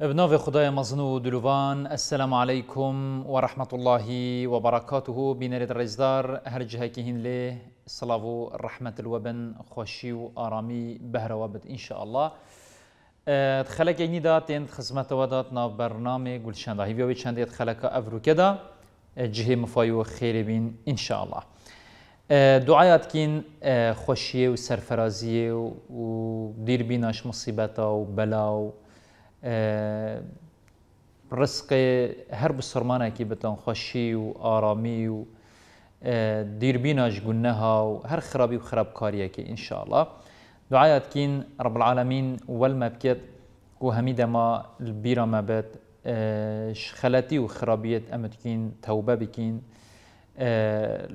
بنوف خدای مزنو دلوان السلام علیکم و رحمت الله و برکاته بینرد رزدار هر جه که هین لی و رحمت الوبن خوشی و آرامی بهر وابد ان شاء الله اه، خلک اینی داد این خدمت و داد نا برنامه گلشان دهی و چند دید خلک افرو کدا اه، جه مفای و خیر بین ان شاء الله اه، دعایت کین خوشی و سرفرازی و دیر بیناش مصیبت و بلا و آه، رزق هر هەر کی بتەن خوشی و آرامی و آه، دیربیناش گون نەها و هر خرابی و خراب که خراپکاریەکی ئینشاءله دوعاەتکین ڕبلعاالمین وەلمە بکێت و همیده ما بیرامە مبت آه، خەلەتی و خرابیت امت کین توبه بکین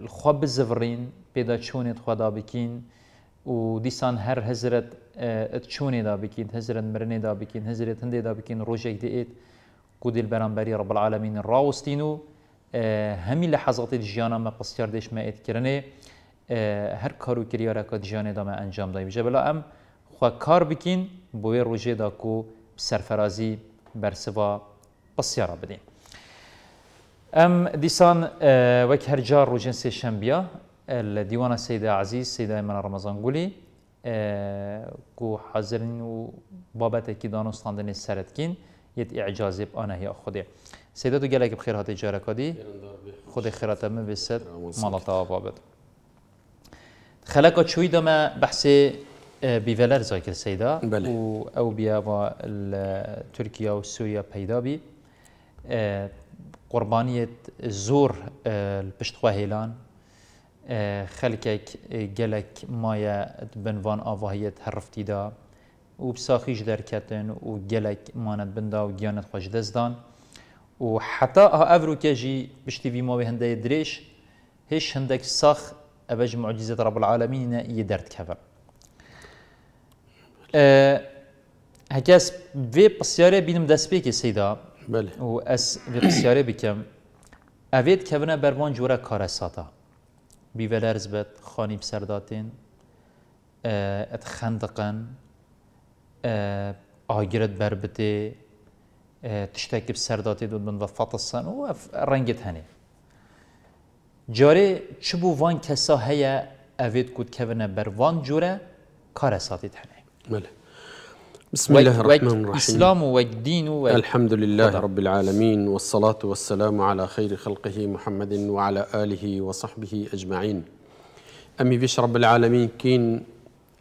خوا بزڤڕین پیدا چۆنێت خدا بکین و دیسان هر حضرت چونێ دا بكين هەزرن مرني دا بكين هەزرێت هەندێ دا بکەین ڕۆژێک دێت کودل بەرامبەری ڕبلعاالمین ڕاوستین ما هەمی لە حەزڵی ژیانەمە قسیار دێشمەئێتکردێ هەر کار و کریارەکە ژیانێدامە ئەنجام دایبژە بەلا ئەم خوا کار بکەین بۆیە ڕۆژێدا و سەرفەرازی بەرسوا پسیارە بدەین. ئەم دیسان وەک هەرجار ڕۆژێن سێشەمبیە الديوان دیوانە عزيز سيدة سەیدای رمضان قولي آه، کو حاضرین و بابت کی دانستند دانستاندن کن یه اعجازی آنه یا خودی سیدا تو گله بخیر هاتی جارا کدی خود خیرات من بسد مال تا بابت خلقا چوی دما بحث آه، بیولر زاکر سیدا و او بیا و ترکیه و سوریا پیدا بی آه، قربانیت زور پشتخوا هیلان آه، خلقك جلك آه، مايا بنوان ئاواهیت هەرفتیدا و بساخیش دەرکەتن و گەلک مانەت بندا و گیانت خۆش دەستدان و حتا ئەڤروکێژی پشتیوی ماوەی هەندەیە درێژ هیچ هەندێک ساخ ئەبەژ معجززت كفا أه هكاس دەردکەوە. بسياري بێ پرسیارێ بینم سيدا بله و اس پرسیارێ بسياري ئەوێت کەونە بەروان بربان جورا كارساتا بیولرز بێت خانی سرداتین، ات خندقن، ئاگرت بربتێ تشتکی بسرداتی دو من وفات سن و ڕەنگت هەنێ چبو وان کسا وان اوید کود ئەوێت بر وان جوره کار اساتید ساتیت بسم الله الرحمن الرحيم الإسلام والدين وال... الحمد لله رب العالمين والصلاة والسلام على خير خلقه محمد وعلى آله وصحبه أجمعين أمي بيش رب العالمين كين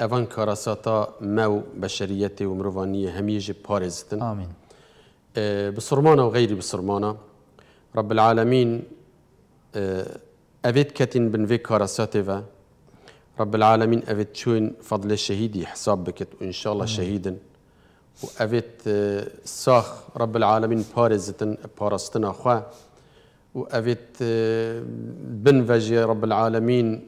أفن كراساتا مو بشريتي ومروفانية هميجي بارزتن آمين أه بصرمانة وغيري بصرمانة رب العالمين أفيد كاتين بن في كراساتي رب العالمين أفيد شوين فضل الشهيدي حساب بكت وإن شاء الله شهيدا و افت آه، ساخ رب العالمین پارزتن پارستن خواه و افت آه، بن وجه رب العالمین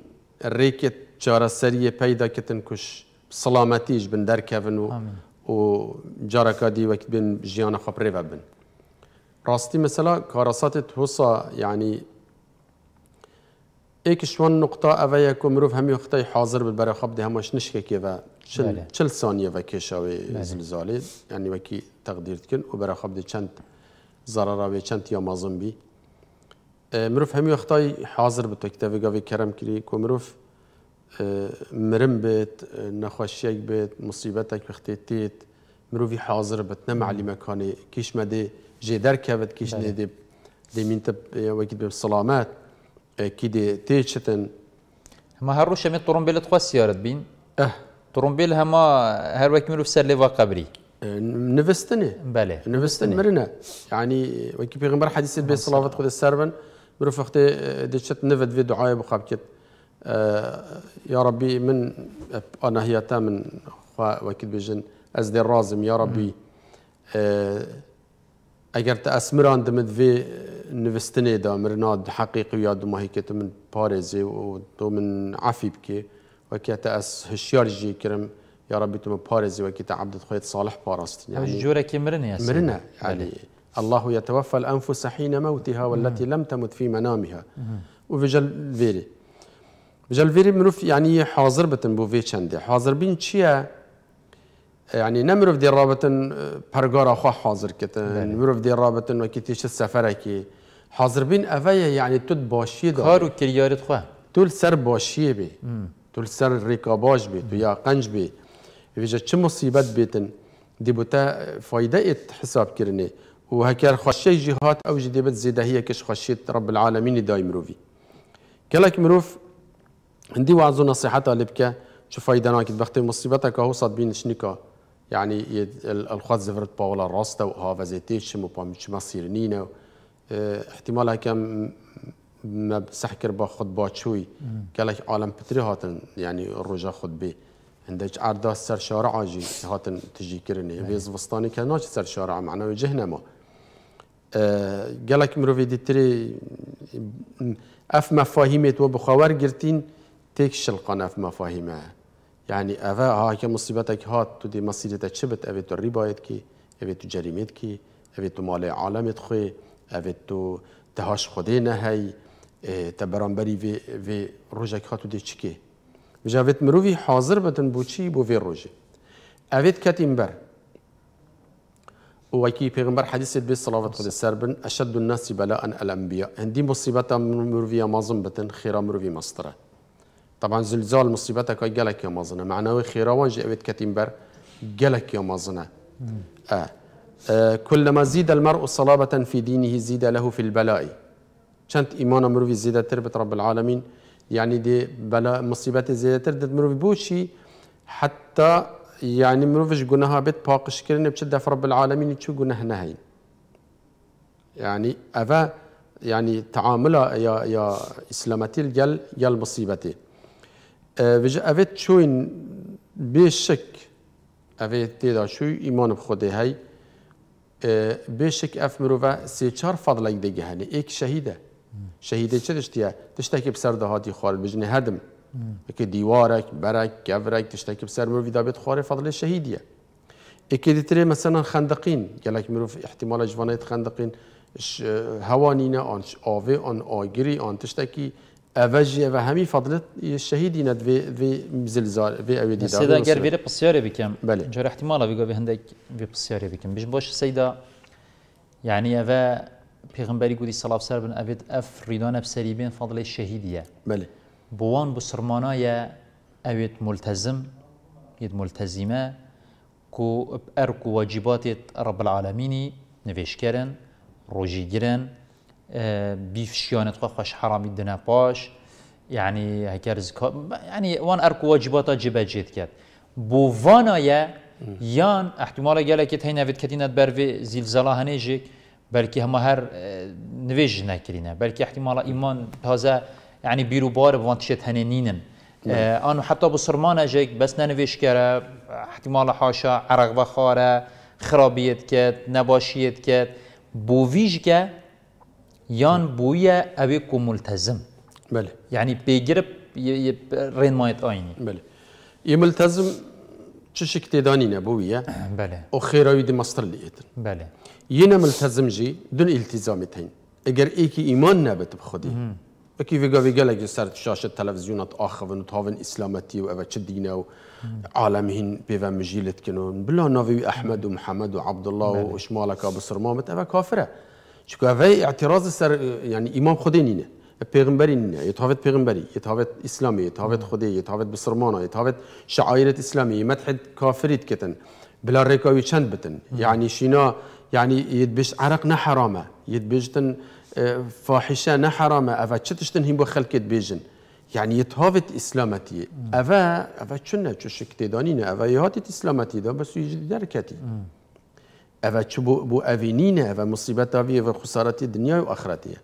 ریکت جارا سرية پیدا کتن کش سلامتیش بن درکوون و و جارا کادی وقت بن جیان خبری بن راستی مثلا کاراسات حسا یعنی ایک شون نقطه اولی که مروف هەمی وختەی حاضر بر برای بە بەرەخەب نشکه که و چل سانیەوە کێشاوی زلزالی ینی زلزله یعنی و کی تقدیر کن و برای بەرەخەب دی ضرر و چند یا مازم بی اه، مروف هەمی وەختای حاضر بە تۆکتەوێگاوی کرم کردی که مروف اه، مرم بێت اه، نەخۆشیەک بێت مصیبەتێک وختێ تێت مرۆڤی حاضر کیش مده جدار که دەرکەوت کیش نێ دێ دەمینتە وەکی بێ سلامەت كده تيشتن ما هروش من طرمبيل تخوا يا بين اه طرمبيل هما هر وقت في سر ليفا قبري نفستني بله نفستني مرنا يعني وكي بيغمبر حديث البيت صلوات خذ السربن مرفقتي ديشت نفد في دعاء بقابكت يا ربي من انا هي تامن وكي بيجن ازدي الرازم يا ربي آه اگر تا اسمران دمد وی نوستنه دا مرناد حقیقی یا دو ماهی که تو من پارزی و تو من عفیب که و که تا از هشیار جی کرم یا ربی من ربي و که تا عبدت خويت صالح پارستن بارست يعني جورك مرنا يا مرنه یعنی الله يتوفى الانفس حین موتها والتي لم تمت في منامها وفي جل ویری جل ویری منوف یعنی حاضر بتن بو وی چنده حاضر بین چیه يعني نمرف دي رابطن اه، پرگار خو حاضر کتن نمرف دي رابطن و السفرة كي حاضر بين اویه يعني تد باشي دا كارو کریارت خو تول سر باشي بي تول سر ریکاباج بي تو يا قنج بي ويجا چه مصیبت بيتن دي بوتا فايدة حساب كرني وهكار خشي جهات او جدي بت زيدة هي كش خشيت رب العالمين دايم روفي کلک مروف عندي وعظ نصيحتها لبكا شو فايدة ناكد بختي مصيبتك هو صاد بين شنيكا Yani يعني الخوات زفرت باولا راستا و هافازيتيش و بامش اه، مصيرنينا احتمال هكم ما بسحكر با خود با شوي قالك عالم بتري هاتن يعني الرجا خود بي عندك عرضا سر شارع جي هاتن تجي كرني بيز وسطاني كاناش سر شارع معناه جهنمه اه، قالك مروفي ديتري اف مفاهيمت و بخوار جرتين تيك شلقان اف مفاهيمها يعني اوه ها که مصیبتک هات تو دی مسیرتک چه بت اوه تو ریبایت کی اوه تو جریمت کی اوه تو مال عالمت خوی اوه تو تهاش خدي نهی اه، تا برانبری في وی روژک ها تو دی چکی بجا اوه حاضر بتن بوچی بو في روژه اوه کتیم بر وكي بيغمبر حديث البيت صلوات خود السربن أشد الناس بلاء الأنبياء هندي مصيبة مروفية مازم بتن خيرا مروفي مصطرة طبعا زلزال مصيبتك هاي قالك يا مظنة معناوي خيروان جئت كتنبر قالك يا مظنة آه. آه كلما زيد المرء صلابة في دينه زيد له في البلاء چند إيمان مروفي زيادة تربت رب العالمين يعني دي بلا مصيبة زيادة تربت مروفي بوشي حتى يعني مروفش جناها بيت باقش كرن بشدة في رب العالمين تشو جناه نهي يعني أفا يعني تعاملها يا يا إسلامتي الجل يا المصيبتي وجه اوید چوین بیشک اوید دیدا شوی ایمان بخوده هی بیشک اف مروه سی چار فضلک دیگه هنه ایک شهیده شهیده چه دشتیه؟ دشتکی بسر دهاتی خوار بجنه هدم که دیوارک، برک، گورک دشتکی بسر مروه دا بیت خوار فضل شهیدیه ایکی دیتره مثلا خندقین گلک مروف احتمال جوانایت خندقین هوانینه آن آوه آن آگری آن تشتکی افجي و همی فضلت شهیدینت في في زلزال في اوی دیدار سيدا غير في پسیاری بكم بله جرى احتمالا ویگا في هندک وی پسیاری بکم بیش باش سیدا یعنی اوه پیغمبری گودی صلاة سر بن اوید اف ریدان بسری بین فضل شهیدیه بله بوان بسرمانای اوید ملتزم ید ملتزمه کو ارکو واجبات رب العالمینی نویشکرن روجیگرن بیفشیانت خو خوش دنا باش يعني یعنی زكا يعني وان اركو واجباتا جبجید كات بو وانا وانایه یان احتمال گله که تین نوید کتینت بر وی زلزله هنیجی بلکه همه هر آه، نویج نکرینه بلکه احتمال ايمان تازا يعني بيرو بار وان وانتشت هنینینن آه، آن حتی بسرمان جک بس ننویش کره احتمال حاشا عرق و خرابيت خرابیت نباشيت نباشیت بو ویج که یان اوی کو ملتزم بله یعنی يعني رین مایت آینی بله یه ملتزم چه شکتی دانی نه نبوية بله او وخيراوي دی مصر لیتن بله ينا ملتزم جی دون التزامتين اگر ايكي ايمان نبت بخدي اکی ویگا ویگا لگه سر شاشة تلفزيونات اخوان وطاوين اسلامتی و اوچه دینه و عالم هین بيوا مجیلت کنون بلا ناوی احمد و ومحمد وعبد الله وشمالك ابو بسرمامت اوه کافره چکاوی اعتراض سر یعنی امام خودی اینه، پیغمبری اینه، یتاوت پیغمبری یتاوت اسلامی یتاوت خودی یتاوت بسرمانه یتاوت شعایرت اسلامی مدحد کافریت کتن بلا رکاوی چند بتن یعنی شینا یعنی یدبش عرق نه حرامه یدبشتن فاحشه نه حرامه اوه چتشتن هیم بو خلکت بیجن یعنی یتاوت اسلامتی اوه اوه چونه چو شکتدانی نه اوه یهاتت اسلامتی دا بس یجدی درکتی اوه چه بو, بو اوه نینه اوه مصیبت اوه اوه خسارت دنیا و آخرتیه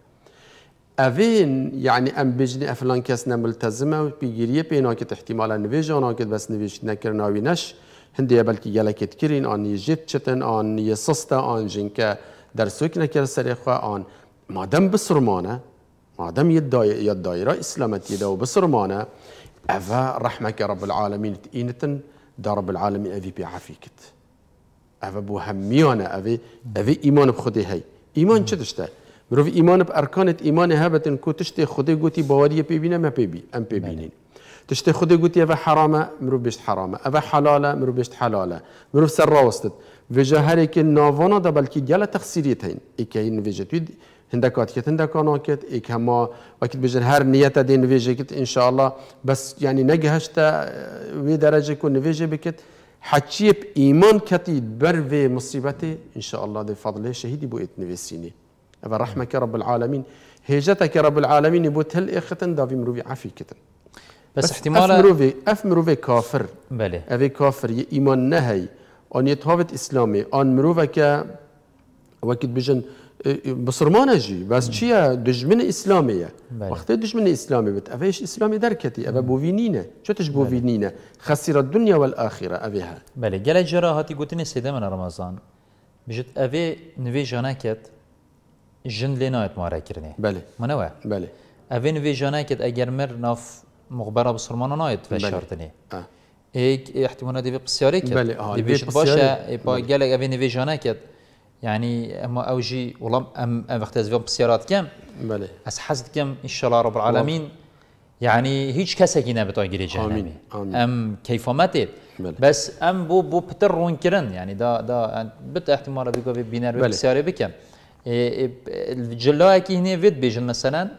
اوین یعنی ام بجنی افلان کس نملتزمه و پیگیریه پینا کت احتمالا نویجه آنا کت بس نویش نکر ناوی نش هندیه بلکی یلکت کرین آن یه جیت چتن آن یه سسته آن جن که در سوک نکر سری آن مادم بسرمانه مادم یه دای... دایره اسلامتی دو بسرمانه اوه رحمه که رب العالمین تینتن در رب العالمین اوی پی عفیکت ئەە بو همیانه ئەێ ئەێ ایمان بخوده هەی ایمان چه دشته؟ مروف ایمان با ارکانت ایمان ها بتن که تشتێ خوده گوتی باوری پیبینه ما پێبی ام پێبینین. تشتێ خوده گوتی ئەە حرامه مروف بشت حرامه ئەە حلاله مروف بشت حلاله مروف سر راوستد حلالە مرۆڤ سەر ڕاوستت وێژە هەرێکی ناوانە دەبلکی گەلە تەخسیریت هەین ئیکەین نوێژەتوی هندکات کت هندکانات ایک هما وقت بجن هر نیت دین نویجه کت انشاءالله بس یعنی نگهشت وی درجه کو نویجه بکت حچیب ايمان كتي بر في مصیبت ان شاء الله ده فضله شهیدی بو اتنویسینی ابا رحمك رب العالمين هجتك رب العالمين بوت هل اختن دافي مروي عفي كتن بس, بس احتمال اف مروفي اف كافر بله افي كافر ايمان نهي ان يتهاوت اسلامي ان مروفك وقت بجن بصرمانه جي بس شيا دجمن اسلاميه وقت دجمن اسلامي بت افيش اسلامي دركتي ابا بوفينينا شو تش بوفينينا خسر الدنيا والاخره ابيها بلي جلا جراهاتي هاتي گوتني سيده من رمضان بجت افي نفي جناكت جن لينات مارا كرني بله منوى بلي افي نفي جناكت اجر مر ناف مغبره بصرمانه نايت فشارتني آه. هيك احتمالات دي بقسياري بلي آه. دي بيش باشا با جلا افي نفي جناكت يعني اما اوجي ولا ام اختاز فيهم بسيارات كم بله اس حزت كم ان شاء الله رب العالمين يعني هیچ کسی کی نبود اگر امين ام کیفامتی بس ام بو بو پتر رون کردن يعني دا دا بت احتمال بیگو بينار بله. بسیاری بکم جلاه کی هنی وید مثلا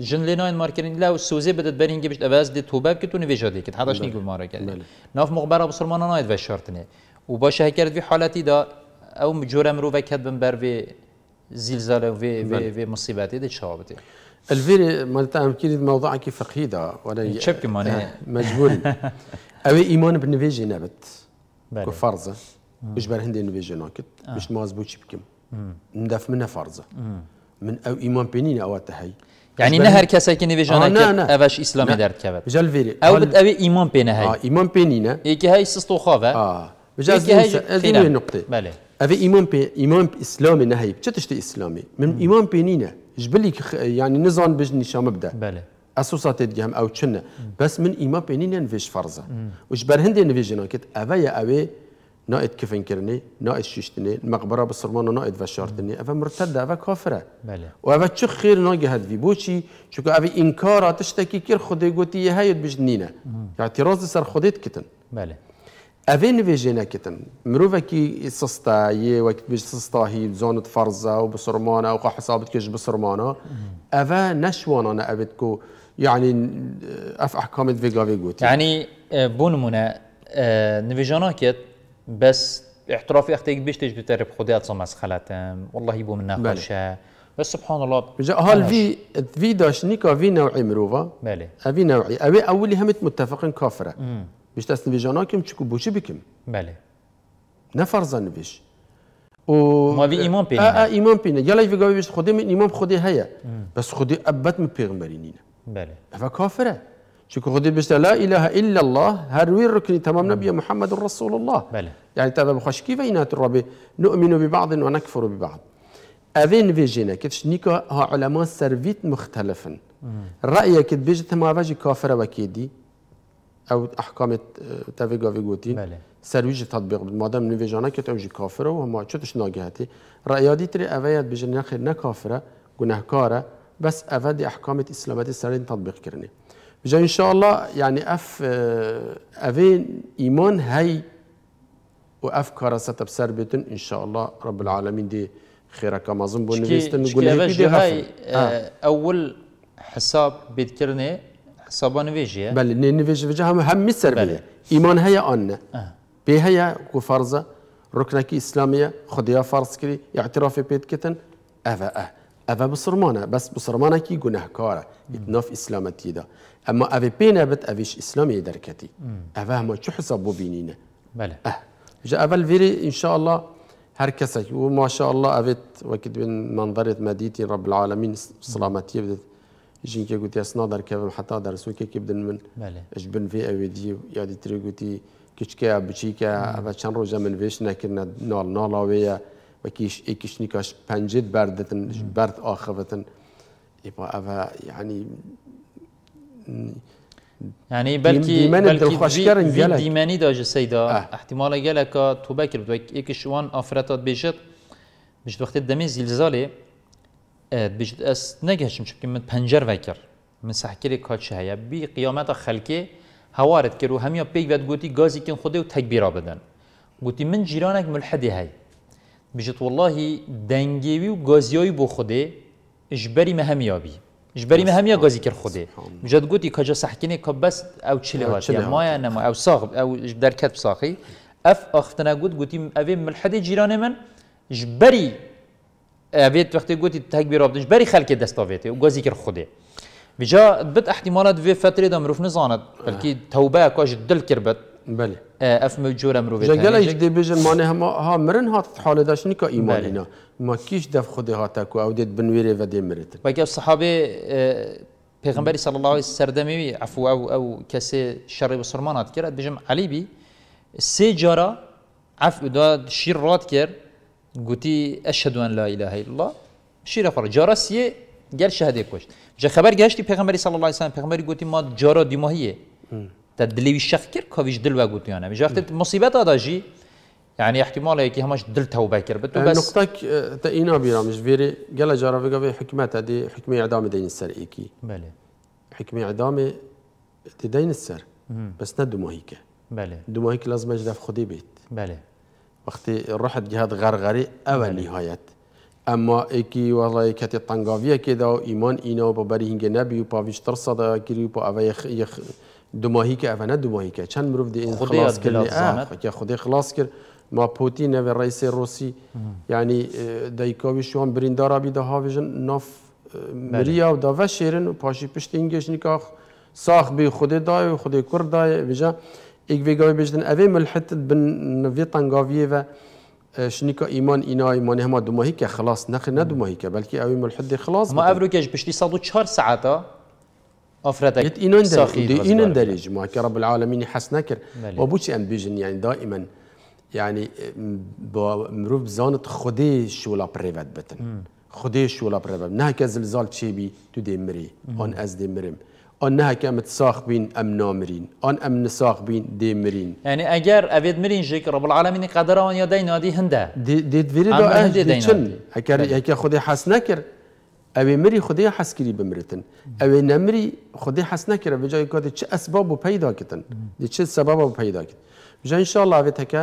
جن لیناین مارکرین لا سوزی بدت برین گیبش اواز دی توبه که تو نویجا دی که حداش نیگو مارا ناف مخبر ابو سلمان ناید و شرط نه و باشه وی دا ئەو جۆرە مرۆڤ بن بم زلزال في زلزال وفي مصيبات دي شوابتي الفيري مالتا امكيني موضوعك فقيده دا وانا شبكي ماني مجبور او ايمان بنفيجي نبت كفرزة فرضه مش بر هندي نفيجي نوكت مش آه. نواز بو شبكم ندف منها فرزة من او ايمان بنيني او تهي يعني نهر كساكن نفيجانا آه نا افاش اسلام دارت كبت جا الفيري او بد او ايمان بينا هاي اه ايمان اي كي هاي سستو خافه اه بجاز هاي نقطه بله اوه ایمان پی اسلام نهیب چه تشتی اسلامی من ایمان پی نینه جبلی که یعنی نزان بج نشام بده بله اساسات دیگه هم او بس من ایمان بینینه نینه نویش فرزه و جبر هند نویجنا کت اوه یا اوه نائد كفن كرني نائد شيشتني المقبرة بالصرمان نائد فشارتني أفا مرتد أفا كافرة بله وأفا تشو خير ناقي هاد في بوشي شوكو أفا إنكارا تشتكي كير خدي قوتي هايد بجنينة اعتراض سر خديت كتن بله اوی نویژینه کتن مروفه کی سستا یه وقت بیش سستا هی زانت فرزه و بسرمانه و حسابت کش بسرمانه اوه نشوانانه اوید کو يعني اف احكام فيجا جوتي يعني آه، بون منا آه، نفيجاناكت بس احترافي اختيك بيش تيجي بتعرف خدي اتصم خلاتم والله بو منا خوشة بس سبحان الله هال في في داش نيكا في نوعي مروفا بله في نوعي اوي اولي همت متفقين كافره بیشتر نویژاناکم تشكو بوشي بكم بله نه فرضا نویش و ما في ايمان بينا آه آه بينا پینه في ایفگاوی بيش خودی من ايمان خودی هيا بس خودي ابت من پیغمبری بله افا كافرة شكو خودي بيش لا اله الا الله هر ركني تمام نبي محمد رسول الله بله يعني تابع بخش كيف اينات الربي نؤمن ببعض ونكفر ببعض اذين فيجينا كيفش نيكا ها علماء سرفيت مختلفا رأيك بيجت ما واجي كافره وكيدي او احكام تافيغا غافي غوتي سرويج تطبيق مادام جانا كي توجي كافره وهم تشوتش ناغاتي رأيادي تري اويت بجن نخير نكافره گناهكاره بس افاد احكام اسلامات سرين تطبيق كرني بجا ان شاء الله يعني اف افين اه، ايمان هي واف كراسه تبسر بتن ان شاء الله رب العالمين دي خيرك مازن بو نويستن دي هاي اول حساب بيذكرني حسابا نويجيا بله نه نويجيا هم هم میسر بله ايمان هيا آن به هيا کو فرضه ركنك اسلاميه خدیا فرض کری اعتراف بيت كتن افا اه افا بسرمانه بس بسرمانه گناه کاره اتناف اسلامتی دا اما اوا پی بت افيش اسلامی دركتي اوا همه چه حساب ببینینه بله اه جا اول ویری ان شاء الله هر كسك وما شاء الله افيت وكد منظره مديتي رب العالمين سلامتی بدت جين كي قلت يسنا در كيف حتى در سو كي بدن من بله جبن في اودي يا دي تري قلتي كي كيشكا كي اما شان روجا من ويش نكرنا نال نالاوية وكيش اكيش نيكاش بانجيت بردتن برد آخفتن يبا اما يعني يعني بلكي بلكي خوشكرن جلك ديماني داج سيدا اه. احتمال جلك تو بكر بدك اكشوان افرتات بيجت مش وقت الدمي زلزالي Evet, bijit es negeşim çünkü min pencer vekir. Min sahkiri kaçı heye. Bi kıyameta halki havaret kir u hem ya pek vet guti gazi kin xude u tekbira beden. Guti min jiranek mulhidi hay. Bijit vallahi dengevi u gaziyoy bu xude ijberi me hem ya bi. جبري مهمية غازي كر خودي مجد قوتي كجا سحكيني كبس او تشلي هات يعني ما نما او صاغب او جبر كتب صاخي اف اختنا قوت قوتي افي ملحدي جيراني من جبري اوید آه، وقتی گوتی تک بیرا بدنش بری خلک دستاویته و گازی کر خوده بجا بد احتمالات وی فتری دا مروف نزاند بلکی آه. توبه اکاش دل کر بد بله آه، اف موجوره مروف جگل ایج دی بیجن مانه هم ها مرن هات حال داشتنی که ایمانینا ما کیش دف خوده ها تکو او دید بنویره و دی مرتن بلکی صحابه پیغمبری صلی اللہ علیه سردمی عفو او او کسی شر و سرمانات کرد بجم علی بی سی جارا عفو داد شیر رات کرد قلتي اشهد ان لا اله الا الله شيرا فر جرسيه قال شهادة كوش جا خبر جهشتي پیغمبر صلى الله عليه وسلم پیغمبر قلتي ما جرا دماهيه تا تدلي شخ كر كويش دل وقت يعني مش وقت مصيبه داجي يعني احتمال هيك همش دل توبه كر بتو اه، بس نقطك تاينا بيرا مش فيري قال جرا في قبي حكمه دي حكمه اعدام دين السر ايكي بله حكمه اعدام دي دين السر بس ندمو هيك بله دمو هيك لازم اجدف خدي بيت بله وقتی رحت جهت غرغری اول نهایت اما اکی والله کتی تنگاویه که دا ایمان اینا با بری هنگه نبی و پاویشتر صدا کری و پا اوه یخ دماهی که اوه نه دماهی که چند مروف دی این خلاص کرد خودی خلاص کرد ما پوتین و رئیس روسی یعنی دایکاوی شو هم بریندارا بی ده هاویجن ناف مریا و دا و شیرن و پاشی پشت اینگش نکاخ ساخ بی خود دای و خود کرد دای ویجا Ik weet gewoon bezig dat we het ben nevetan gavieva شنيكا ايمان ايناي آه؟ ما نهما دو که خلاص نخ ندو ما هيك بلكي اوي ملحد خلاص ما و چهار 104 ساعه افرتك يت اينان درج اينان درج ما رب نکر و وبوش ام بيجن یعنی يعني دائما یعنی يعني، با مروف زانت خودی شولا بريفت بتن خودی شولا بريفت نه چی بی تو دي آن هون از دي آن نه که امت ساخ بین ام نامرین آن ام نساخ بین دیمرین یعنی اگر اوید مرین جیک رب العالمین قدر آن یادای آدی هنده دید ویری دا اهد دید چن اگر اگر خود حس نکر اوی مری خودی حس کری بمرتن اوی نمری خودی حس نکر و جای کادی چه اسباب و پیدا کتن دی چه سبب و پیدا کتن بجا انشاءالله اوی تکه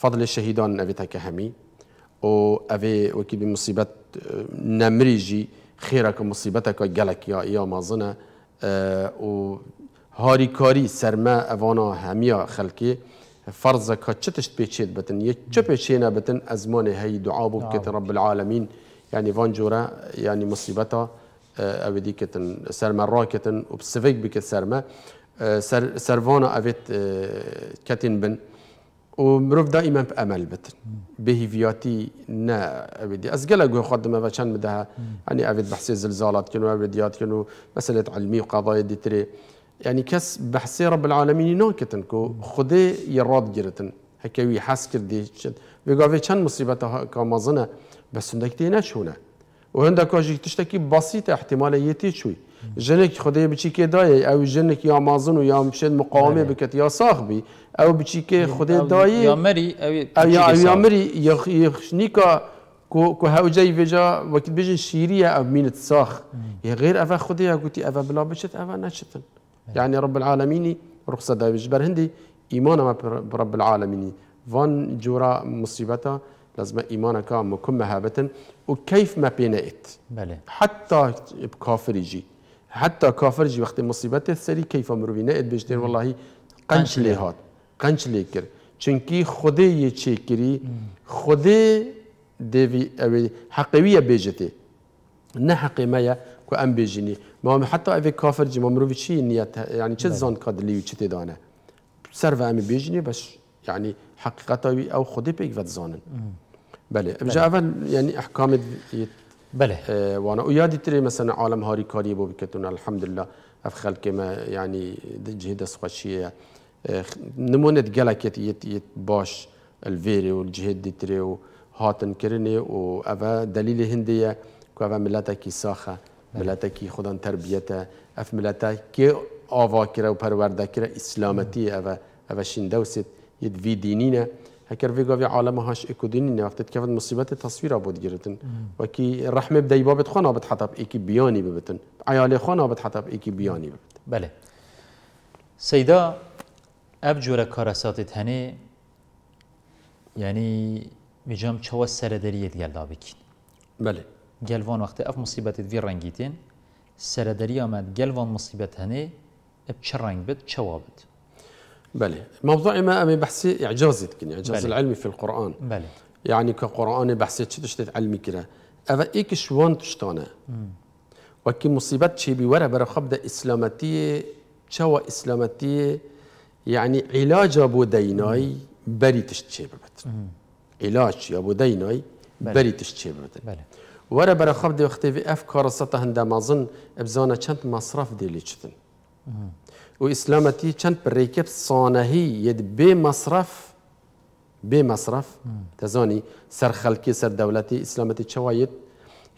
فضل شهیدان اوی تکه همی و اوی وکی به مصیبت اه، نمری جی خیرک مصیبتک گلک یا یا مازنه و کاری سرما اوانا همیا خلکی فرض که چه تشت پیچید بتن یه چه پیچینه بتن ازمان هی دعا بود که آه. رب العالمین یعنی وان جورا یعنی مصیبتا اه، او دی کتن سرما را کتن و بسفیک بکت سرما اه، سر سروانا اوید کتن بن ومروف دائما بامل بتن بهيفياتي نا ابدي ازقلا اقول خدمه فشان مدها يعني ابد بحسي زلزالات كانوا ابديات كانوا مساله علمي وقضايا ديتري يعني كس بحسي رب العالمين ناكتن كو خدي يراد جرتن هكاوي دي كردي بيقافي شان مصيبه كامازنا بس عندك تيناش هنا وهندك واجي تشتكي بسيطة احتمالية شوي جنك خدي بتشيك داي او جنك يا مازن ويا مشين مقاومه بكت يا صاحبي او بتشيك خدي داي يا مري أو, او مري يا يا شنيكا كو كو هاو جاي فيجا وقت بيجن شیریه او مینت يا غير أفا خدي خدای قلتي أفا بلا بشت أفا نشتن يعني رب العالمين رخصة داي بجبر هندي إيمانا ما برب العالمين فان جورا مصيبتا لازم إيمانك مكمه هابتن وكيف ما بينقت بله. حتى بكافر يجي حتى كافر يجي وقت مصيبته السري كيف مرو بينقت بيجدر والله قنش لي هاد قنش لي كر چونكي خده يشيكري كري ديفي اوي بيجتي نه حقي مايا كو ام بيجيني ما حتى اوي كافر جي ممرو بيشي نيات يعني چه زون قد لي چه تدانه سر و ام بيجيني بس يعني حقيقه او خده بيك زون بله جاون یعنی احکام بله اه، وانا ویادی تری مثلا عالم هاری کاری بو بکتون الحمدلله اف خلق ما یعنی جه دست خوشیه اه، نمونت گلکت یت یت باش الفيري والجهاد ديتري وهاتن كرني وأفا دليل هندية كأفا ملتا كي ساخة ملتا كي خدان تربيتا أف ملتا كي آوا كرا وپروردا كرا إسلامتي أفا أفا شندوست يد في دینینه هەکەر ێگاوی عالم هاش ئکودینی نافتت کەفت مسیبەتی تەسویرا بۆ دیگرتن وەکی ڕحمێ بدەی بابێت خۆنا بێت حتاب ئیکی بیانی ببتن ئایالی خۆنا بێت حتاب ئیکی بیانی ببت بەێ سەیدا ئەب جۆرە کارەساتت هەنێ یعنی بجام چەوە سەرەدەریت گەلدا بکین بەێ گەلوان وقتی ئەف مسیبەتت وی ڕەنگیتین سەرەدەری ئامەد گەلوان مسیبەت هەنێ ئەب چ ڕنگ بت چەوا بله موضوع ما أمي بحثي إعجاز كن إعجاز العلمي في القرآن بله يعني كقرآن بحثي تشتت علمي كده أفا إيك شوان تشتانا وكي مصيبات شي بورا برا خبدا إسلامتي شوى إسلامتي يعني علاج أبو ديناي بري تشتشي ببت علاج أبو ديناي بري تشتشي ببت ورا برا خبدا وقتي في أفكار سطح هندا مازن أبزانا كانت مصرف دي ليشتن و اسلامتی چند پریکب صانهی ید بی مصرف بی مصرف تزاني سر خلکی سر دولتی اسلامتی چواید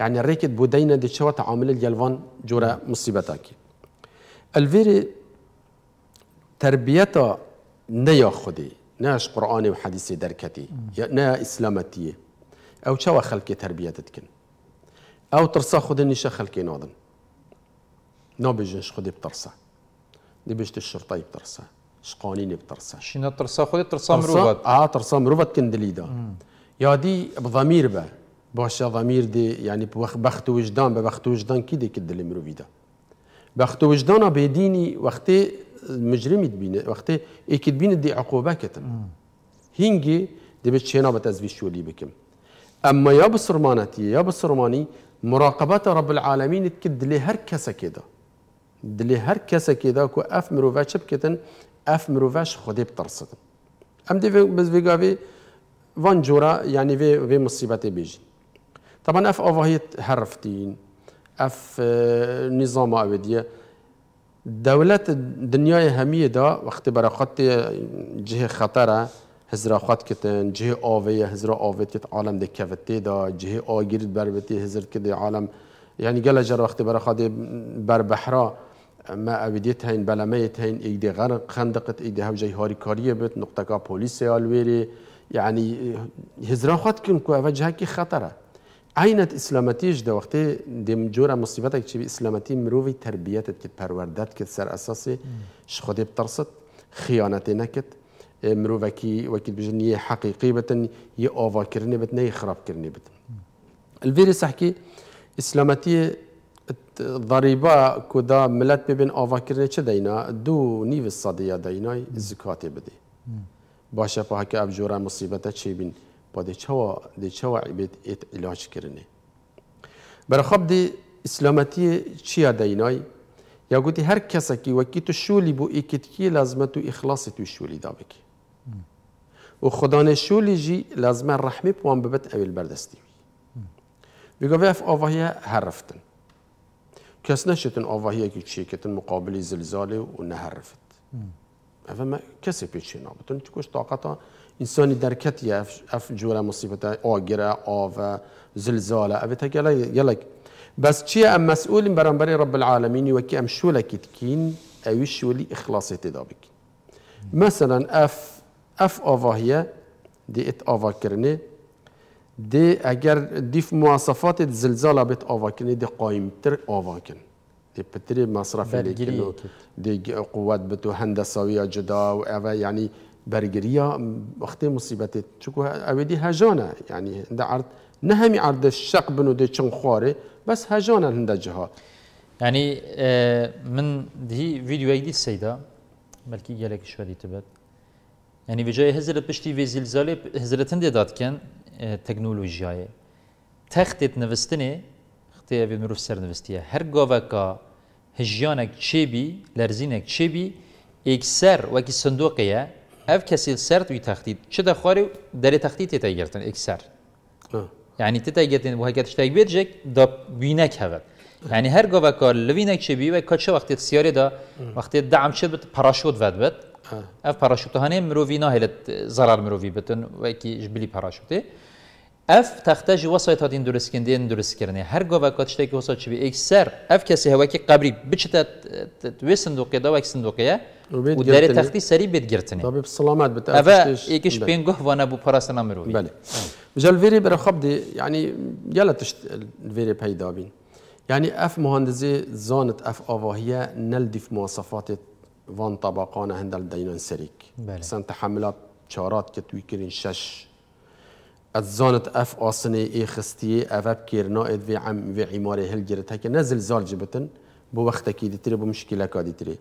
يعني ريكت بودينا دي شوى تعامل الجلوان جورا مصيبتاكي الفيري تربيتا نيا خدي ناش قرآني وحديثي دركتي نيا نا إسلامتي أو شوى خلقي تربيتتكن أو ترسا خدي نشا خلقي نو نابجنش خدي بترسا دبشت الشرطه بترسا شقانين بترسا شينا ترسا خودي ترسا مروفت اه ترسا مروفت كندليدا يا دي بضمير با باشا ضمير دي يعني بخت وجدان بخت وجدان كي دي كدل مروفي دا بخت وجدان بيديني وقتي مجرم تبين وقتي اكيد بين دي عقوبه كتم هينجي دبشت شينا بتزوي شو اللي بكم اما يا بصرماناتي يا بصرماني مراقبه رب العالمين تكد لي هر كسا كده دلی هر کس که دا که اف مروفه چه بکتن اف مروفهش خودی بترسدن ام دی بز ویگا وی وان جورا یعنی وی, وی مصیبت بیجی طبعا اف آواهیت هرفتین اف اه، نظام آبدیه دولت دنیای همیه دا وقتی برای خط جه خطره هزرا خط کتن جه آوه هزرا آوه کت عالم ده کفته دا جه آگیرد بربتی هزر کده عالم یعنی گله جر وقتی برای خود بر بحرا ما اویدیت هین بلمیت هین ایگ غرق خندقت إيدى دی هوجه هاری کاریه بت نقطه کا پولیس الویری يعني هزران خط كن كو اوجهكي خطره عينت اسلامتيش ده وقتي دم جورا مصيبتك شي اسلامتي مروي تربيتك كت پروردت كت سر اساسي ش خودي بترصت خيانتي نكت إيه، مروفكي وكيل بجنية حقيقي بتن يا اوفا كرني بتن خراب كرني بتن الفيروس احكي اسلامتي ضریبه که ملت ببین آوا کرنه چه دینا دو نیو صدیه دینا زکات بده باشه پا هکه اب جورا چی بین پا دی چوا عبید ایت علاج کرنه برخواب دی اسلامتی چیا دینای یا گوتی هر کسا که وکی تو شولی بو ای کی لازمه تو اخلاص تو شولی دا بکی و خدا نشولی جی لازمه رحمی پوان ببت اول بردستی بگو ویف آواهی هر رفتن کس نشت آواهیه که چیه که تن مقابلی زلزله و نهرفت اما ما کسی پیش نبودن چون کش طاقتا انسانی درکتی اف جوره مصیبت آگره آوا زلزله. اوه تا گله یلک بس چیه ام مسئول برای رب العالمینی و که ام شوله کتکین ایش شولی اخلاصی تدا مثلا اف اف آواهیه دیت آوا کرنه دي اگر دي في مواصفات الزلزال بيت اوفاكن دي قايم تر اوفاكن دي بتري مصرف اللي دي قوات بتو هندسوية جدا وأفا يعني برگريا وقت مصيبته شكو او دي هجانا يعني هند عرض نهمي عرض الشق بنو دي خواري بس هجانا هند جهات يعني آه، من دي فيديو ايدي السيدة ملكي جالك شوالي تبت يعني بجاي هزرت بشتي في زلزالي هزرت هندي داتكن تکنولوژیای تختت نوستنه خطه اوی مروف سر نوستیه هر که هجیانک چی بی لرزینک چی بی ایک سر وکی صندوقیه اف کسی سر توی تختید چه دخواری در تختید تیتا گرتن ایک سر يعني آه. تتاجتن وهي كتشتاق جک دا بينك هذا یعنی هر قوة چی بی و وكتش وقتی السيارة دا آه. وقتی دعم شد بت باراشوت ود بت اف پاراشوت هانه نه ناهلت زرار مروی بتن و اکی جبلی پاراشوت اف تخته جو وسایت هاتین درس کنده این درست هر گو و که وسایت چی بی سر اف کسی هوا که قبری بچه تا توی صندوقی دا و اک صندوقی و داره تختی سری بید گرتنه بیب سلامت بتا اف ایکش پین گو وانا بو پاراسنا مرووی بله بجال ویری برا خب دی یعنی یلا تشت ویری پیدا بین یعنی اف مهندزی زانت اف آواهیه نل دیف وان طبقانا هندل دینان سريك بله. سنت حملات چارات که توی شش از اف آسنه اي خستي اف كيرنا کرنا اد عم في عماره هل جرت هک نزل زال جبتن بو وقت دي تري بو مشكلة كا دي تري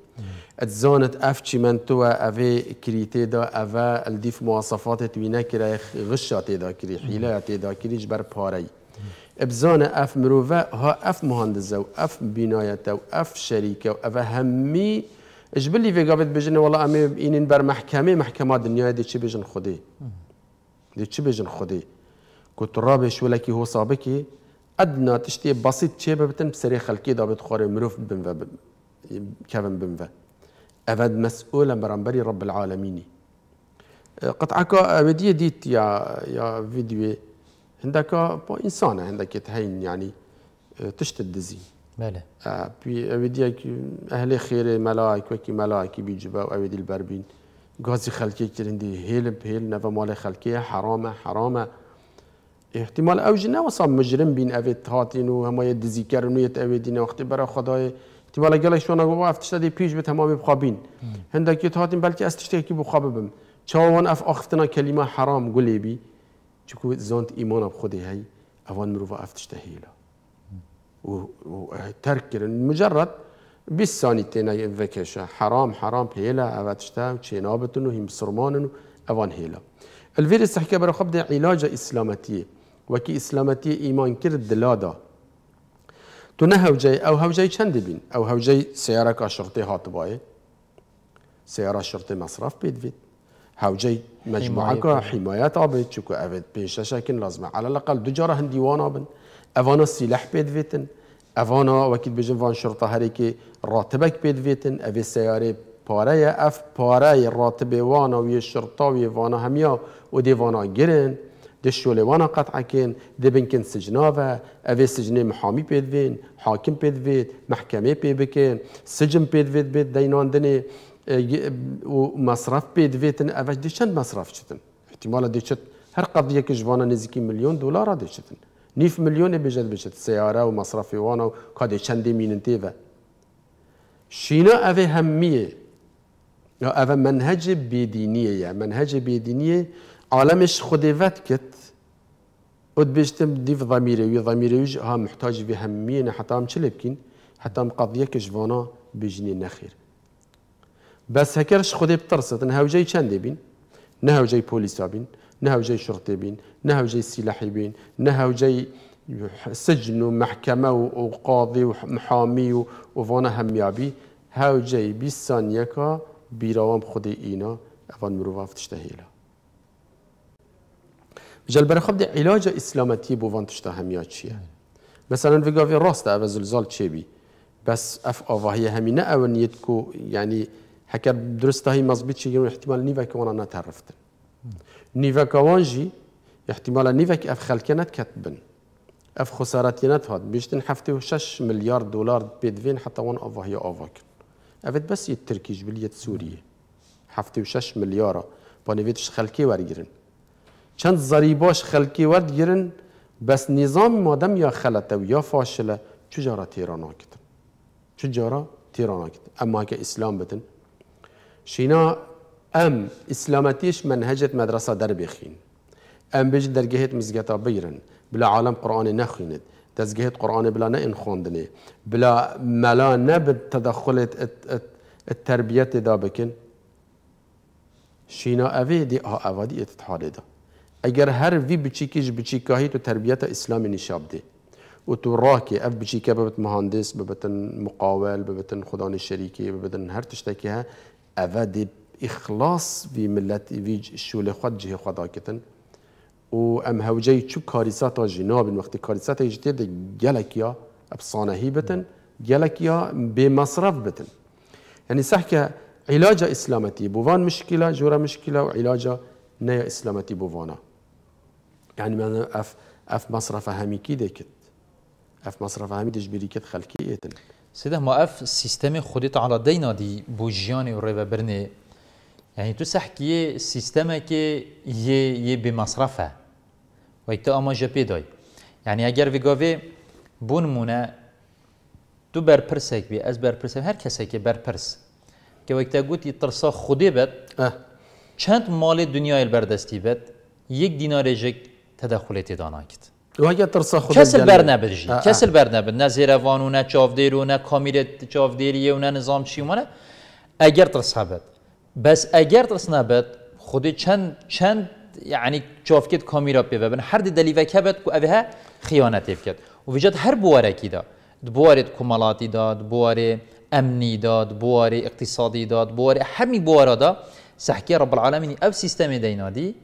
اتزانت اف چي من تو اف کریته دا اف الديف مواصفات توينا كرا غشا تيدا كري حيلا تيدا كري جبر پاری ابزان اف مروفه ها اف مهندسه و اف بنایته و اف شریکه و اف همی اجبل لي فيغا بيت بيجن والله امي انين بر محكمه محكمه دنيا دي چی بيجن خودي دي چی بيجن خودي كنت شو لكي هو صابكي ادنى تشتي بسيط چه بتن بسري خلقي دا بيت خوري مروف بنفا كفن بنفا افاد مسؤولا برامبري رب العالمين قطعك ودي ديت يا يا فيديو هندك انسان عندك تهين يعني تشتد دزين بله ئەوێ آه، ئەهلێ خێرێ مەلاایکوەکی مەلاایکی بیجبە و ئەوێ دیل بەربین گازی خەلکی کردی هێلم پێل نەڤە ماڵی خەلکەیە حرامە حرامە احتیمال ئەو ژناوەسا مژرم بین ئەوێ هاتین و هەمایە دزیکەر نوێت ئەوێ دینەوەختی برا خداي احتمال قال شوۆنە بۆ ئەفتشتادی پێش بيج بتمام بخابين هەندێکی هاتین بەلکی ئەس شتێکی بخوا ببم چاوان اف ئاختنا كلمه حرام گولێبی چکو زۆنت ئیمانە خودی هي اوان مرۆڤ ئەفتشتە هیلە وترك مجرد 20 ثانی حرام حرام هيلا اوتشتا وشينابتن وهم و اوان هيلا الفيروس حكى برا خبده علاج اسلامتي وكي اسلامتي ايمان كرد دلادا تو نه هوجي او هوجي چند بین او هوجي سياره کا شرطي هاتباي سياره شرطي مصرف بيد بيد هوجي مجموعه کا حمايات ابي چكو اوت بيشا شكن لازم على الاقل دجاره هندي وانا بن اونا سیلح پێت بێتن ئەوانە وکیل بژن وان شرتە هەرێکی ڕاتبەک پێت بێتن پاره اف پاره راتبه وانا وی وێ وی وانا همیا و دێوانە گرن دشولێوانە قەتعکن سجنا و اوی سجنێ محامی پێت حاکم پێت محکمه محکەمێ پێ سجن سجم پێت مصرف دینان دنی و مصرف پێت بێتن دی دیچەند مصرف چتن چت هر قضیه که جوانا نزیکی نيف مليون بجد بشت سيارة ومصرفي وانا قد شندي مين انتيفا شينا أفي همية أفا منهج بيدينية منهج بيدينية عالمش خديفات كت قد بيشتم ديف ضميري ضميري وجه ها محتاج في همية حتى هم شلبكين حتى هم قضية كشفونا بجني نخير بس هكرش بترسط نهو جاي شندي بين جاي بوليسا بين نهاو جاي شرطي بين نهاو جاي سلاحي بين نهاو جاي سجن و محکەمە و قاضی و هاو جاي وڤۆنە هەمیابی هەوجەی بیسانیەکە اينا افان ئینا تشتهيلا جل تشتە دي علاج اسلامتي عیلاجە ئیسلامەتی بۆڤان تشتە هەمیا چییە؟ مثلا ڤگاوی ڕاستە ئەوە زلزال بس اف ئەف ئاڤاهیە هەمینە ئەوە نیت و ینی يعني هەکە درستاهی مەزبی چی احتیمال نیڤێکەوەە نیوەکەوان ژی احتیمالە اف ئەف نت کتبن بن. خسارتی نت هاد بشتن هفته و 6 میلیارد دلار وان آواهی آواکن افت بس یه ترکیش بلیت سوریه هفته و 6 میلیارە با خەلکی ورگیرن چند ضریباش خلکی خەلکی گیرن بس نظام مادم یا خەلەتە و یا فاشله کتن چجارا تیرانا کتن اما که اسلام بدن. شینا ام اسلامتیش منهجت مدرسه در بخین ام بج درگهت مزگتا بیرن بلا عالم قرآن نخیند دزگهت قرآن بلا نه این خواندنه بلا ملا نه به تدخل التربیت دا بکن شینا اوی دی ها آه اوادی اتتحاله دا اگر هر وی بچیکیش بچیکاهی تو تربیت اسلامی نشاب ده و تو راه که اف بچی که ببت مهندس ببتن مقاول ببتن خدا شریکی ببتن هر تشتکی ها اوه دی اخلاص في ملت في شول خود جه خدا كتن و ام هوجه شو كارثات جناب وقت كارثات جتی ده گلک ابصانه ابصانهی بتن گلک بتن يعني صح که علاج اسلامتي بوان مشكله جورا مشكله و نيا اسلامتي بوفانا بوانا يعني من اف اف مصرف هامي كي ديكت اف مصرف هامي دش بريكت خلقی ایتن سيده ما اف سيستم خودت على دينا دي بوجياني و برني یعنی تو سحکیه سیستمه که یه, یه به مصرفه و ایتا اما جا دای یعنی اگر ویگاوی بون مونه تو برپرسک بی از برپرسک هر کسی که برپرس که وقتی گوتی ترسا خودی بد چند مال دنیای البردستی بد یک دینار جک تدخلیتی دانا کت و اگر ترسا خودی کسل بر نبد جی کسل بر نبد نه زیروان و نه چافدیر و نه کامیرت چافدیریه و نه نظام چی مونه اگر ترسا بد بس اگر درست نبد خودی چند چند یعنی چافکت را پیوه بن هر دلی و کبد که اوه خیانت افکت و وجد هر بواره کی دا بوارد کمالاتی داد بواره امنی داد بواره اقتصادی داد بواره همی بواره دا سحکی رب العالمین او سیستم دینادی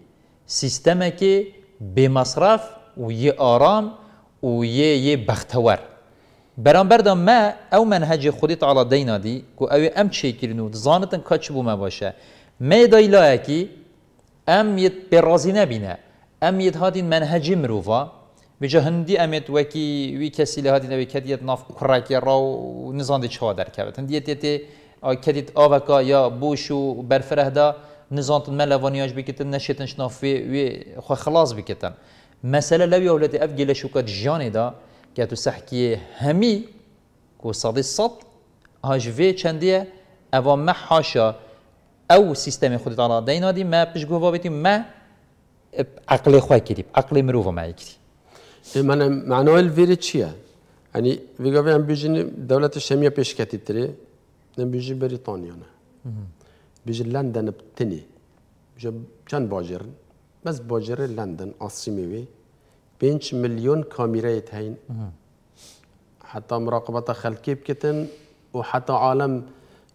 سیستم که به مصرف و یه آرام و یه, یه بختور بەرامبەردا مە ئەو منهجی خودیت ئاڵا دەینادی کو ئەوێ ئەم زانتن و دزانتن کەچ بوومە باشە مێدای لایەکی ئەم یت پێڕازی نەبینە ئەم یت هاتین منهجی مرۆڤە بجە هەندی ئەمێت وەکی وی کەسی لە هاتینەوەی کەدیت ناف کوڕاکێڕا و نزاندی در دەرکەوێت هەندیە تێتێ کەدیت ئاوەکە یا بوش و بەرفرەهدا نزانتن مە لەڤانیاش بکتن نەشێتن شنافێ خۆ خلاص بکتن مەسەلە لەوی وڵەتی ئەف گەلە شوکەت دا که تو سحکیه همی کو صدی صد هاش وی چندیه اوا ما حاشا او سیستم خود تعالی دینا دی ما پیش گووا بیتی ما عقل خواه کریم عقل مروف ما کریم من معنای الویر چیه؟ یعنی ویگا هم بیجین دولت شمیه پیش کتیب تری نم بیجی بریتانیا نه بیجی لندن بتنی بیجی چند باجرن بس باجر لندن آسیمی وی 5 مليون كاميرا يتهين حتى مراقبة خلقي بكتن وحتى عالم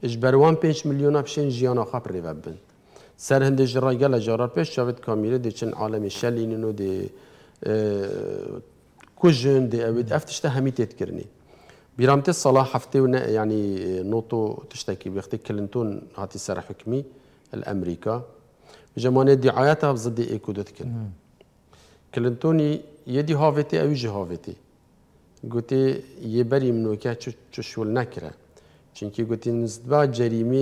اجبروان 5 مليون بشين جيانا خاب ريبابن سر هند جرا يلا جرا پیش شابت كاميرا دي چن عالم شلينينو دي دی آه، دي اويد افتشتا هميتيت كرني تید کرنی بیرامت صلاح هفته آه، نوتو تشتكي بيختي کلینتون هاتي سر حكمي الامريكا جمانه دعاياتها ها ايكو دوتكن دت یه دی هاویتی اوی جی هاویتی گوتی یه بری منوکه چو شول نکره چونکی گوتی نزدبا جریمه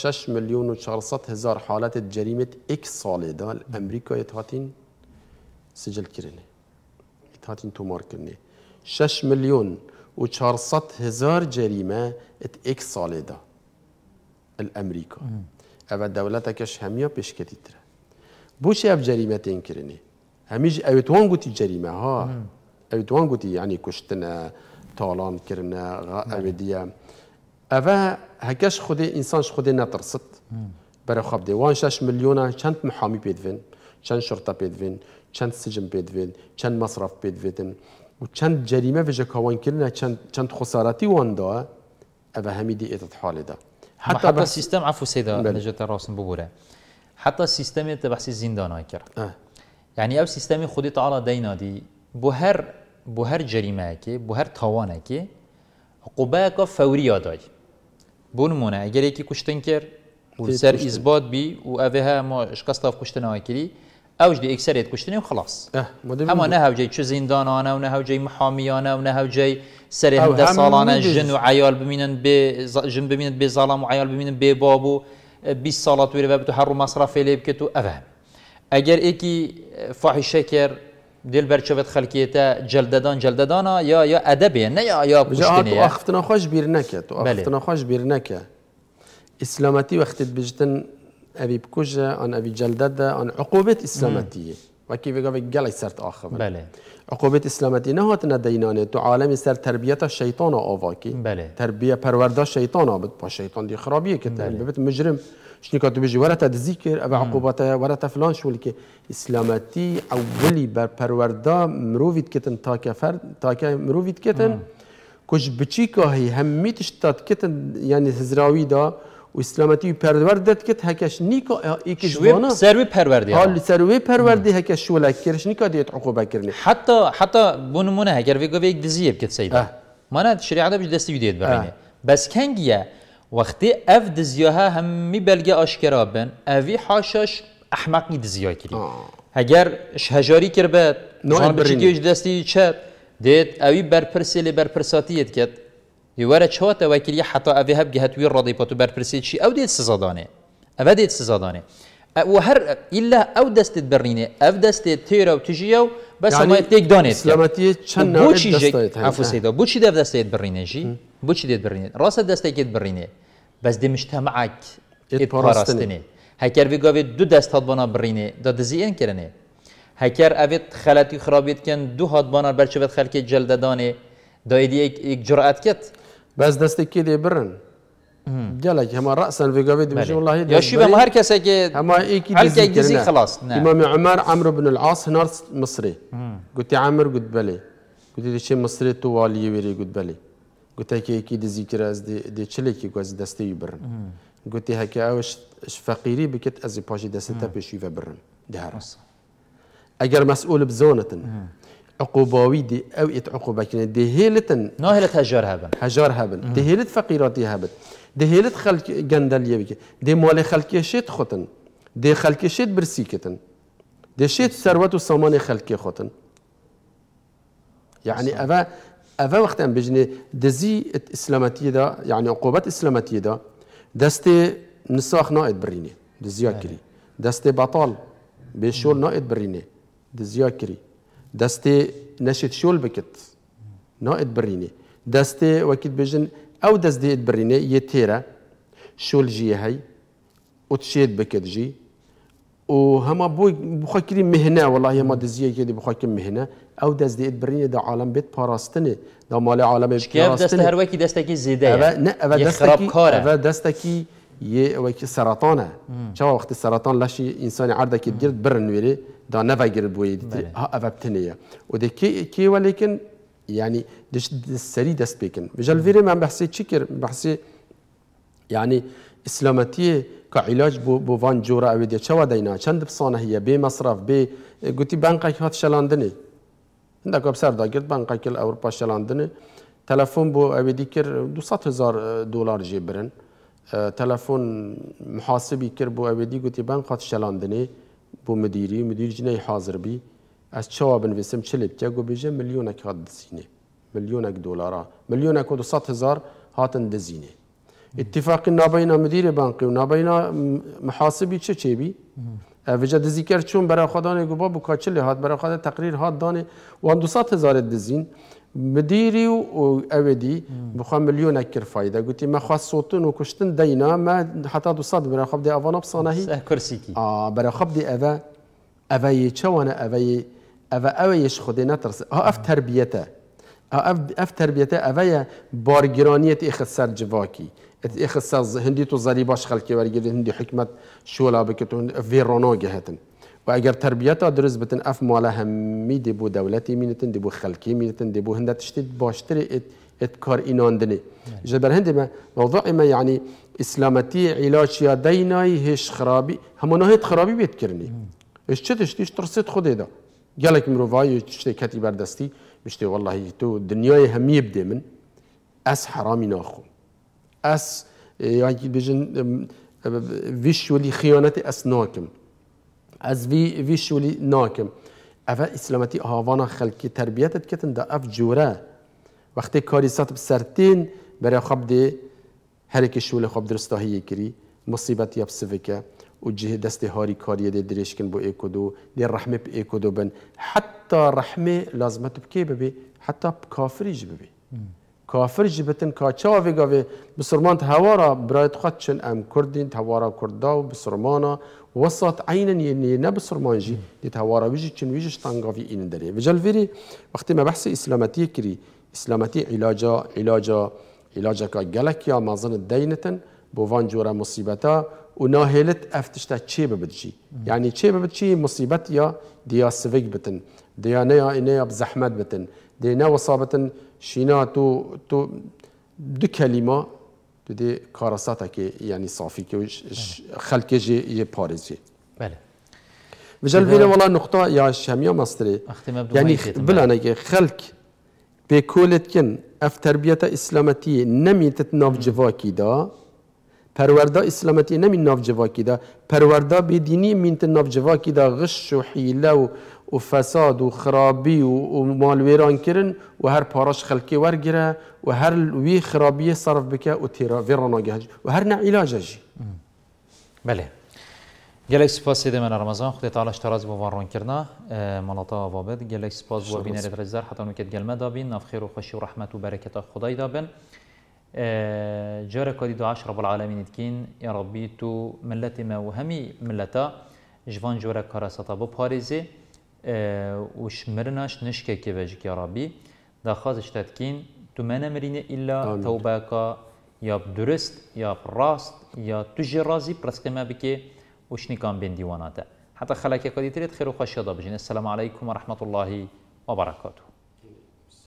شش میلیون و چارصد هزار حالت جریمه ایک ساله دا امریکا اتحاتین سجل کرنه اتحاتین تومار کرنه شش میلیون و چارصد هزار جریمه ات ایک ساله دا الامریکا دولت دولتکش همیا پیشکتی تره بوشی اف جریمه تین کرنه همیش اوت گوتی جریمه ها اوت وان گوتی یعنی کشتنه تالان کردن، اویدیه اوه هکش خود انسانش خود نترسد برای خواب دیوان شش میلیون چند محامی پیدوین چند شرطه پیدوین چند سجن پیدوین چند مصرف پیدوین و چند جریمه و جکاوان کردن، چند چند خسارتی وان دا اوه دی اتت حال ده حتی, سیستم عفو سیدا بله. نجات راسم ببوره حتی سیستم تبحث زندان های کرد يعني أو سيستمي خودي تعالى دينا دي بو هر جريمة كي بوهر تاوانة كي قباك فورية داي بون مونا اگر يكي كشتن كير وسر إزباد بي و أفيها ما شكاستاف كشتن آكري أوج دي إكسر يد كشتن وخلاص اه أما نهو جاي چو زندان آنا و نهو جاي محامي آنا و نهو جاي سر هند سالانا جن و عيال بمينن بي جن بمينن بي ظالم و عيال بمينن بي بابو بي صالات ويرفابتو حرو مصرفي ليبكتو أفهم اگر ئێکی فاحیشە کر دل بەرچەوێت خلقیتا جلددان جلددانا یا یا ئەدەبێ نه یا یا یا آه، پشتنی ئاختنا خوش بیر نکه تو ئەنا خوش بیر نکه اسلامتی نەکە ئیسلامەتی وەختت بژتن ئەوی بکوژە ئەن ئەوی جلدەدە ئەن عقوبێت ئیسلامەتیە وەکی بگەڵێک گەڵی سرد ئاخ عقوبێت ئیسلامەتی نەهاتنە دەینانێت تو عالمی سەر تربیەتە شەیتانە ئاواکی تربیە پرورده شەیتانە بت با شەیتان دی خراپیە کە ببێت مجرم شنو كانت بيجي ورا تذكر او عقوبات ورا تفلان شو لك اسلامتي اولی بر بروردا مروویت كتن تا کفر تا که كتن كوش کج بچی کاهی همیتش تات کتن یعنی هزراوی دا و اسلامتی پروردت کت هکش نیکا ایک جوانا سروی پروردی حال سروی پروردی هکش شولا کرش نیکا دیت عقوبه کرنی حتی حتی بونمونه هکر وی گوی یک دزیب کت سیدا مانا شریعتا بج دستی دیت برینه بس کنگیه وقتی اف دزیاها همی بلگه آشکرا بن اوی حاشش احمقی دزیا کری آه. اگر شهجاری کر بد جان برشتیوش دستی چه دید اوی برپرسی لی برپرساتیت کد یوره چهات وکری حتی اوی هب گهت وی راضی پاتو برپرسی چی او دید سزادانه او دید سزادانه و هر إلا أو دستت برينة أو دستت تيرا وتجيو بس يعني ما يتيك دانت سلامتية شن نوع دستت عفو سيدا بوشي دف دستت جی بو چی دید برينة راست دستت كت برينة بس دي مجتمعك اتبارستني پاراستنێ في بگوێت دو دەست هەڵبنا بريني دا كرني اويت خلاتي خرابيت دزیێن کرنێ هەکەر ئەێت خەلەتی خراپیتکەن دوو دا ايدي ايك ايك دایدیەک كت بس دستي كي دي برن جلك هما راسا في دي مش والله يا شو بما هر كسا كي هما ايك دزي كرني خلاص امام عمر عمر بن العاص هنار مصري قلت عمر قلت بلي قلت دي شي مصري تو والي ويري قلت بلي گوته که یکی دزیکر از نزیکرا دێ چلێکی گوەز دەستەوی برن گوتی هەکە ئەوش فەقیری بکرد ئەزی پاشی دەستە و برن داڕاست اگر مسئول بزونتن عقوباوی دی او ئەو ئیت عقوبەکردن دێهێلتن ناهێلت هەژار هەبن هەژار هەبن دێهێلت فەقیراتی هەبن دێهێلت خەلک گەندەلیە بکە مال خلقی خەلکێشێت خوتن خلقی برسی کتن برسیکتن دێشێت سەروەت و سامان خلقی خوتن یعنی اوه بجني دزي اسلاماتي دا يعني عقوبات اسلاماتي دا دستي نساخ نائد بريني دزیا کری دستي بطال بشول نائد بريني دزیا کری دستي نەشێت شول بكت نائد بريني دستي وەکیت بجن او دەستێت برینێ بريني يتيرا شۆل هي وتشيد بكت جي وهما بوي بخوا كري مهنة والله يما دزيه كدي بخوا كم مهنة او دز دي بريني دا عالم بيت باراستني دا مال عالم بيت باراستني دست هر وكي دستكي زيده أبا نه أبا دستكي أبا دستكي يه وكي سرطانه شو وقت السرطان لاشي انسان عرضه كي بجرد برن ويري دا نفا جرد بوي ها أبا بتنية وده كي كي ولكن يعني دش سري دست بيكن بجال فيري ما بحسي تشكر بحسي يعني اسلامتی که علاج بو بو وان جورا اویدیا چوا دینا چند بسانه هیه بی مصرف بی گوتی بانقک هات شلاندنی هندک بسر دا گرد بانقک اروپا شلاندنی تلفون بو اویدی کر 200 هزار دلار جی برن تلفون محاسبی کر بو اویدی گوتی بانق هات شلاندنی بو مدیری مدیر جنی حاضر بی از چوا بنویسم چلت که گو بیجه میلیونک هات دزینه میلیونک دلارا میلیونک و 200 هزار هاتن دزینه اتفاق نابینا مدیر بانکی و نابینا محاسبی چه چه بی اوجه دزیکر چون برای خدا گوبا بو کاچل هات برای خدا تقریر هات دانه و دو هزار دزین مدیری و اودی بخوا میلیون اکر فایده گوتی ما خواست صوتون و کشتن دینا ما حتی دو صد برای خب دی اوانا بصانهی کرسی کی آه برای خب دی اوه اوه چوانه اوه اوه اوهش خودی نترسه ها اف تربیته اف تربیته اوه بارگرانیت ایخ سر جواکی اخساز هندی تو زری باش خلق که هندی حکمت شولا بکتون ویرونا گهتن و اگر تربیت درست بتن اف مال همی دی بو دولتی مینتن دی بو خلکی مینتن دی بو هندت باشتر ات, ات کار اینان دنی جبر هندی ما موضوع ما یعنی اسلامتی علاج یا دینای هش خرابی همانا هیت خرابی بیت کرنی اش چه تشتیش ترسید خود دا گلک مروای چشتی کتی بردستی بشتی والله تو دنیای همی من از حرامی ناخون اس like vision um, visually خیانت as nakim as vi visually nakim اوا اسلامتی هاوانا خلکی تربیتت کتن دا اف جوره وقتی کاری سات بسرتین برای خب دی هر کی شول خب درستاهی کری مصیبت یاب سفکه و جه دست هاری کاری دی دریش کن بو ایکودو دی رحمه ب ایکودو بن حتی رحمه لازمت بکی ببی حتی کافریج ببی کافر جبتن بتن کاچا وی گاوی بسرمان تهوارا برایت خود چن ام کردین تهوارا کردا و بسرمانا وسط عینا یعنی نه بسرمان جی دیت هوارا ویجی چن ویجش تنگاوی این داری و جلویری وقتی ما بحث اسلامتی کری اسلامتی علاجا علاجا علاجا که گلک یا مازن دینتن بوان جورا مصیبتا و ناهلت افتشتا چی ببدجی یعنی چی ببدجی مصیبت یا دیا سویگ بتن دیا نیا اینه بزحمت بتن دینا وصابتن شینا تو تو دو کلمه تو دی کارساتا که یعنی صافی که خلک جی یه پارزی بله بجل ویله والا نقطه یا شمیا مستری یعنی بلانه که خلک به کولت کن اف تربیت اسلامتی نمیتت ناف جواکی دا پرورده اسلامتی نمی ناف جواکی دا پرورده به دینی مینت ناف جواکی دا غش و حیله و و فساد و خرابی و مال ویران کردن و هر پاراش خلقی ورگیره و هر وی خرابی صرف بکه و تیرا ویرانا گهج و هر نه علاج هجی بله گلک سپاس سیده من رمضان خود تعالی تراز بو وارون کرنا اه، ملتا وابد گلک سپاس بو بینه رزر حتی نوکت گلمه دابین نفخیر و خوشی و رحمت و برکت خدای دابن اه، جارك ودي دعاش رب العالمين تكين يا ربي تو ملتي ما وهمي ملتا جوان جورك كرا سطابو باريزي وشمرناش نشكك بجك يا ربي دا خازش تتكين تمانا مرينة إلا توباكا يا درست يا راست يا تجي رازي برسك ما بكي وشني كان بين ديواناتا حتى خلاك يا قديتريت خير وخشية بجين السلام عليكم ورحمة الله وبركاته